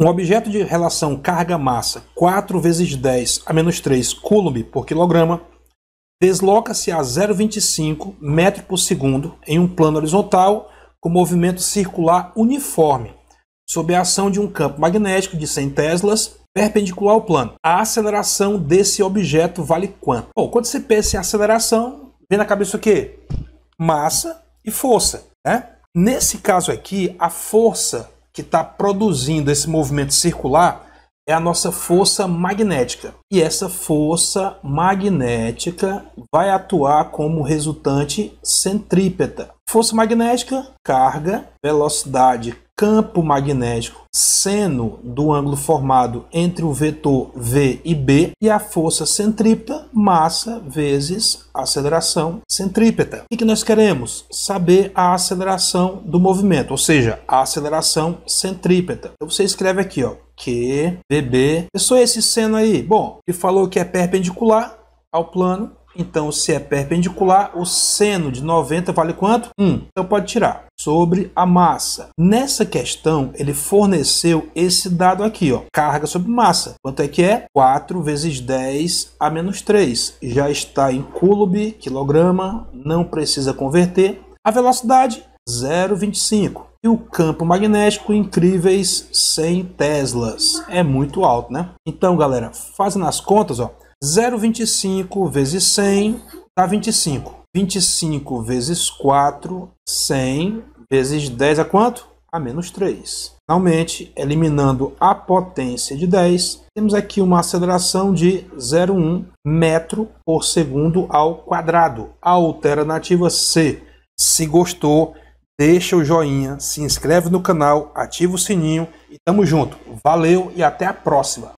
Um objeto de relação carga-massa 4 vezes 10 a menos 3 coulomb por quilograma desloca-se a 0,25 metro por segundo em um plano horizontal com movimento circular uniforme, sob a ação de um campo magnético de 100 teslas perpendicular ao plano. A aceleração desse objeto vale quanto? Bom, quando você pensa em aceleração, vem na cabeça o quê? Massa e força, né? Nesse caso aqui, a força que está produzindo esse movimento circular é a nossa força magnética. E essa força magnética vai atuar como resultante centrípeta. Força magnética, carga, velocidade, campo magnético, seno do ângulo formado entre o vetor V e B e a força centrípeta massa vezes aceleração centrípeta. O que nós queremos? Saber a aceleração do movimento, ou seja, a aceleração centrípeta. Então você escreve aqui, ó, Q, VB. É esse seno aí. Bom, ele falou que é perpendicular ao plano então, se é perpendicular, o seno de 90 vale quanto? 1. Então, pode tirar. Sobre a massa. Nessa questão, ele forneceu esse dado aqui, ó. Carga sobre massa. Quanto é que é? 4 vezes 10 a menos 3. Já está em coulomb, quilograma, não precisa converter. A velocidade, 0,25 e o campo magnético incríveis 100 teslas. É muito alto, né? Então, galera, fazendo as contas, ó, 0,25 vezes 100 dá 25. 25 vezes 4, 100, vezes 10 é quanto? A menos 3. Finalmente, eliminando a potência de 10, temos aqui uma aceleração de 0,1 metro por segundo ao quadrado. A alternativa C. Se gostou, deixa o joinha, se inscreve no canal, ativa o sininho e tamo junto. Valeu e até a próxima.